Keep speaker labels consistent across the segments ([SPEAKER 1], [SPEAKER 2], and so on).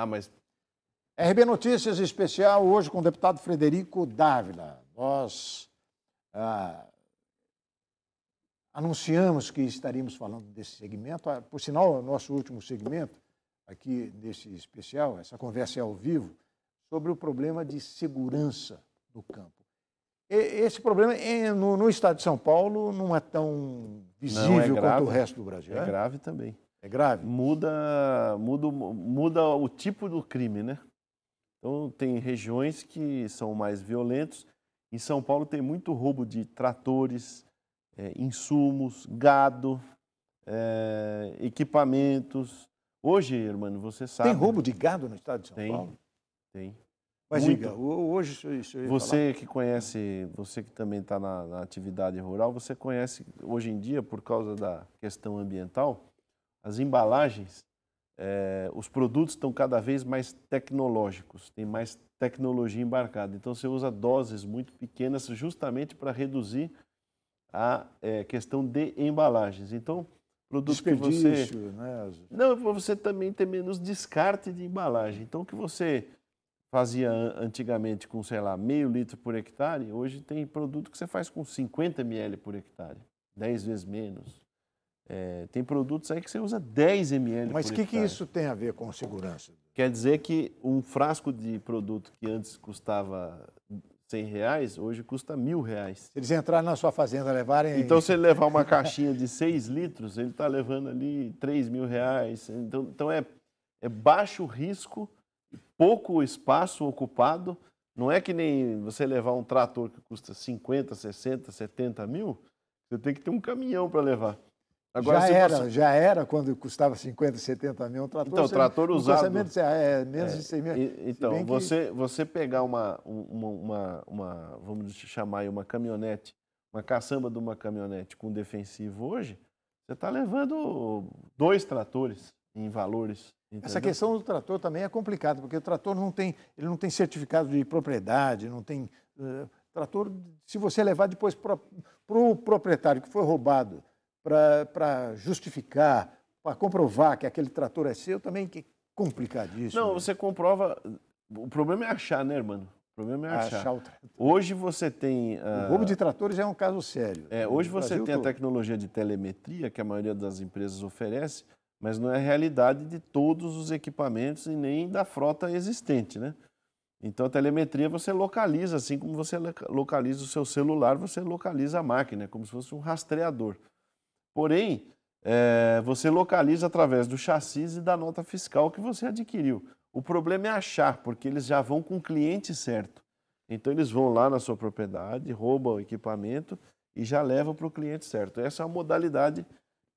[SPEAKER 1] Ah, mas. RB Notícias especial hoje com o deputado Frederico Dávila. Nós ah, anunciamos que estaríamos falando desse segmento. Ah, por sinal, nosso último segmento aqui nesse especial, essa conversa é ao vivo, sobre o problema de segurança no campo. E, esse problema é, no, no, estado de São Paulo não é tão é visível é quanto o resto do Brasil. É, é? grave
[SPEAKER 2] também. É grave? Muda, muda, muda o tipo do crime, né? Então, tem regiões que são mais violentos. Em São Paulo tem muito roubo de tratores, é, insumos, gado, é, equipamentos. Hoje, irmão, você sabe. Tem roubo
[SPEAKER 1] né? de gado no estado de São tem, Paulo? Tem. Mas muito. diga, hoje isso, Você falar.
[SPEAKER 2] que conhece, você que também está na, na atividade rural, você conhece hoje em dia, por causa da questão ambiental, as embalagens, é, os produtos estão cada vez mais tecnológicos, tem mais tecnologia embarcada. Então você usa doses muito pequenas justamente para reduzir a é, questão de embalagens. Então, produto que você. Né? Não, para você também ter menos descarte de embalagem. Então, o que você fazia antigamente com, sei lá, meio litro por hectare, hoje tem produto que você faz com 50 ml por hectare, 10 vezes menos. É, tem produtos aí que você usa 10 ml. Mas o que, que isso
[SPEAKER 1] tem a ver com segurança?
[SPEAKER 2] Quer dizer que um frasco de produto que antes custava 100 reais, hoje custa mil reais.
[SPEAKER 1] Se eles entrarem na sua fazenda, levarem... Então, se ele levar uma caixinha
[SPEAKER 2] de 6 litros, ele está levando ali 3 mil reais. Então, então é, é baixo risco, pouco espaço ocupado. Não é que nem você levar um trator que custa 50, 60, 70
[SPEAKER 1] mil, você tem que ter um caminhão para levar. Agora, já, era, você... já era quando custava 50, 70 mil um trator. Então, você, trator usado. é menos é, de 100 mil. E, então, você, que...
[SPEAKER 2] você pegar uma, uma, uma, uma, vamos chamar aí, uma caminhonete, uma caçamba de uma caminhonete com defensivo hoje, você está levando dois tratores em valores. Entendeu? Essa questão
[SPEAKER 1] do trator também é complicada, porque o trator não tem, ele não tem certificado de propriedade, não tem. Uh, trator, se você levar depois para o pro proprietário que foi roubado para justificar, para comprovar que aquele trator é seu, também que complicadíssimo. Não, né? você
[SPEAKER 2] comprova. O problema é achar, né, irmão? O problema é achar. achar o trator. Hoje você tem. Uh... O ah, roubo de
[SPEAKER 1] tratores é um caso sério. É, hoje você Brasil tem a
[SPEAKER 2] tecnologia de telemetria que a maioria das empresas oferece, mas não é a realidade de todos os equipamentos e nem da frota existente, né? Então a telemetria você localiza, assim como você localiza o seu celular, você localiza a máquina, como se fosse um rastreador. Porém, é, você localiza através do chassi e da nota fiscal que você adquiriu. O problema é achar, porque eles já vão com o cliente certo. Então, eles vão lá na sua propriedade, roubam o equipamento e já levam para o cliente certo. Essa é a modalidade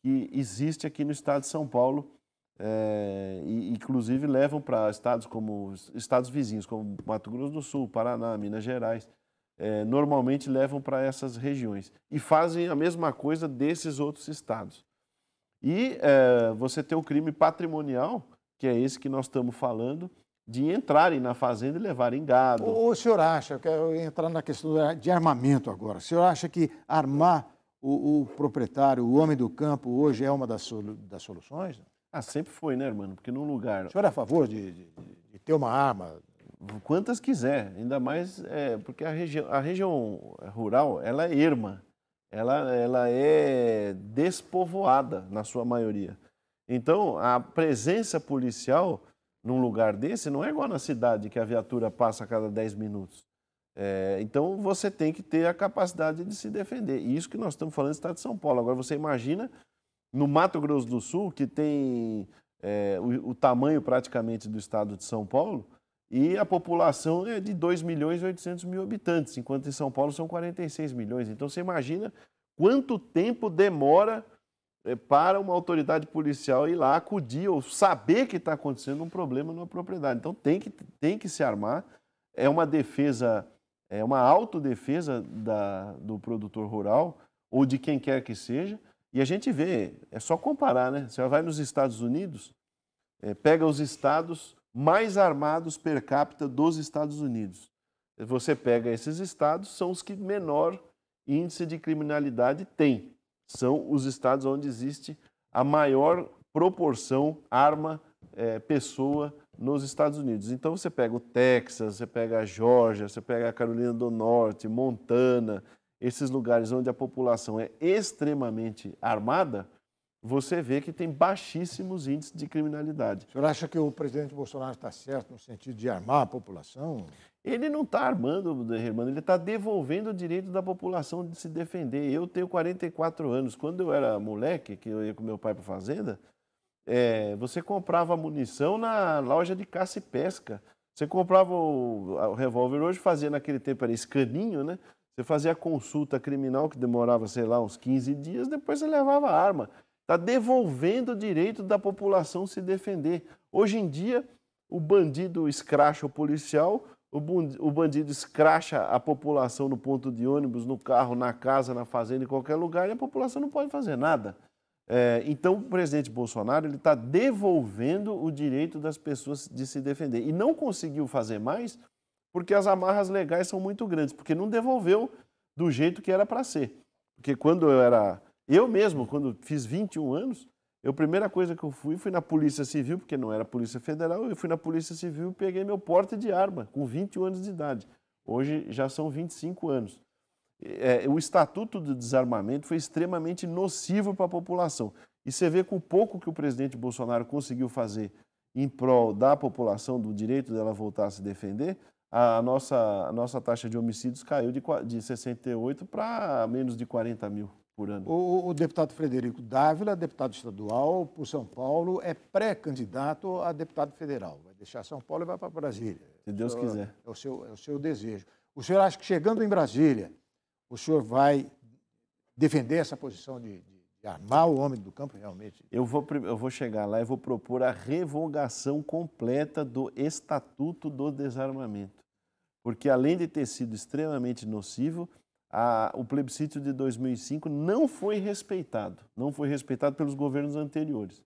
[SPEAKER 2] que existe aqui no estado de São Paulo. É, e, inclusive levam para estados como estados vizinhos, como Mato Grosso do Sul, Paraná, Minas Gerais é, normalmente levam para essas regiões. E fazem a mesma coisa desses outros estados. E é, você tem o crime patrimonial, que é esse que nós estamos falando, de entrarem na fazenda e levarem
[SPEAKER 1] gado. O, o senhor acha, eu quero entrar na questão de armamento agora, o senhor acha que armar o, o proprietário, o homem do campo, hoje é uma das, solu, das soluções? Ah, sempre foi,
[SPEAKER 2] né, irmão? Porque num lugar. O senhor é a favor de, de, de ter uma arma quantas quiser, ainda mais é, porque a, regi a região rural ela é erma, ela, ela é despovoada na sua maioria. Então, a presença policial num lugar desse não é igual na cidade, que a viatura passa a cada 10 minutos. É, então, você tem que ter a capacidade de se defender. E isso que nós estamos falando do Estado de São Paulo. Agora, você imagina no Mato Grosso do Sul, que tem é, o, o tamanho praticamente do Estado de São Paulo, e a população é de 2 milhões e 800 mil habitantes, enquanto em São Paulo são 46 milhões. Então você imagina quanto tempo demora eh, para uma autoridade policial ir lá acudir ou saber que está acontecendo um problema numa propriedade. Então tem que, tem que se armar. É uma defesa, é uma autodefesa da, do produtor rural ou de quem quer que seja. E a gente vê, é só comparar, né? Você vai nos Estados Unidos, é, pega os estados mais armados per capita dos Estados Unidos. Você pega esses estados, são os que menor índice de criminalidade tem. São os estados onde existe a maior proporção arma é, pessoa nos Estados Unidos. Então você pega o Texas, você pega a Georgia, você pega a Carolina do Norte, Montana, esses lugares onde a população é extremamente armada, você vê que tem baixíssimos índices de criminalidade. O senhor acha que o presidente Bolsonaro está certo no sentido de armar a população? Ele não está armando, Hermano, ele está devolvendo o direito da população de se defender. Eu tenho 44 anos. Quando eu era moleque, que eu ia com meu pai para a fazenda, é, você comprava munição na loja de caça e pesca. Você comprava o, o revólver hoje, fazia naquele tempo, era escaninho, né? Você fazia a consulta criminal, que demorava, sei lá, uns 15 dias, depois você levava a arma está devolvendo o direito da população se defender. Hoje em dia, o bandido escracha o policial, o bandido escracha a população no ponto de ônibus, no carro, na casa, na fazenda, em qualquer lugar, e a população não pode fazer nada. É, então, o presidente Bolsonaro ele está devolvendo o direito das pessoas de se defender. E não conseguiu fazer mais porque as amarras legais são muito grandes, porque não devolveu do jeito que era para ser. Porque quando eu era eu mesmo, quando fiz 21 anos, a primeira coisa que eu fui, fui na Polícia Civil, porque não era Polícia Federal, eu fui na Polícia Civil e peguei meu porte de arma, com 21 anos de idade. Hoje já são 25 anos. É, o Estatuto do Desarmamento foi extremamente nocivo para a população. E você vê com o pouco que o presidente Bolsonaro conseguiu fazer em prol da população, do direito dela voltar a se defender, a nossa, a nossa taxa de homicídios caiu de, de 68 para menos de 40
[SPEAKER 1] mil por ano. O, o deputado Frederico Dávila, deputado estadual por São Paulo, é pré-candidato a deputado federal. Vai deixar São Paulo e vai para Brasília. Se Deus é quiser. É o, seu, é o seu desejo. O senhor acha que chegando em Brasília, o senhor vai defender essa posição de, de, de armar o homem do campo realmente? Eu vou, eu vou chegar lá e
[SPEAKER 2] vou propor a revogação completa do Estatuto do Desarmamento. Porque além de ter sido extremamente nocivo, a, o plebiscito de 2005 não foi respeitado, não foi respeitado pelos governos anteriores.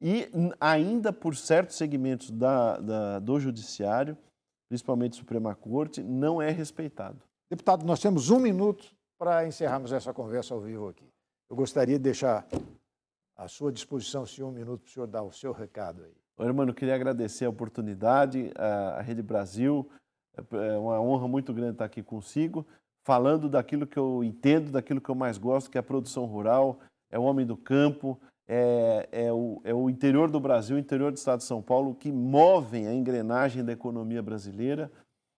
[SPEAKER 2] E ainda por certos segmentos da, da, do judiciário, principalmente Suprema
[SPEAKER 1] Corte, não é respeitado. Deputado, nós temos um minuto para encerrarmos essa conversa ao vivo aqui. Eu gostaria de deixar à sua disposição, senhor, um minuto para o senhor dar o seu recado aí.
[SPEAKER 2] Oi, irmão, eu queria agradecer a oportunidade, a Rede Brasil, é, é uma honra muito grande estar aqui consigo falando daquilo que eu entendo, daquilo que eu mais gosto, que é a produção rural, é o homem do campo, é, é, o, é o interior do Brasil, o interior do estado de São Paulo, que movem a engrenagem da economia brasileira.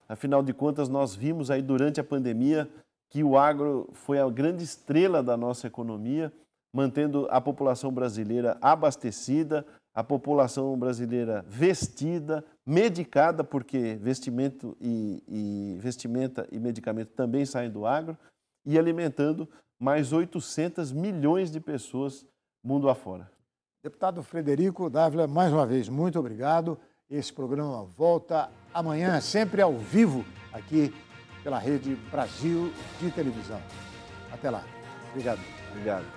[SPEAKER 2] Afinal de contas, nós vimos aí durante a pandemia que o agro foi a grande estrela da nossa economia, mantendo a população brasileira abastecida, a população brasileira vestida, medicada, porque vestimento e, e, vestimenta e medicamento também saem do agro, e alimentando mais
[SPEAKER 1] 800 milhões de pessoas mundo afora. Deputado Frederico Dávila, mais uma vez, muito obrigado. Esse programa volta amanhã, sempre ao vivo, aqui pela Rede Brasil de Televisão. Até lá. Obrigado. Obrigado.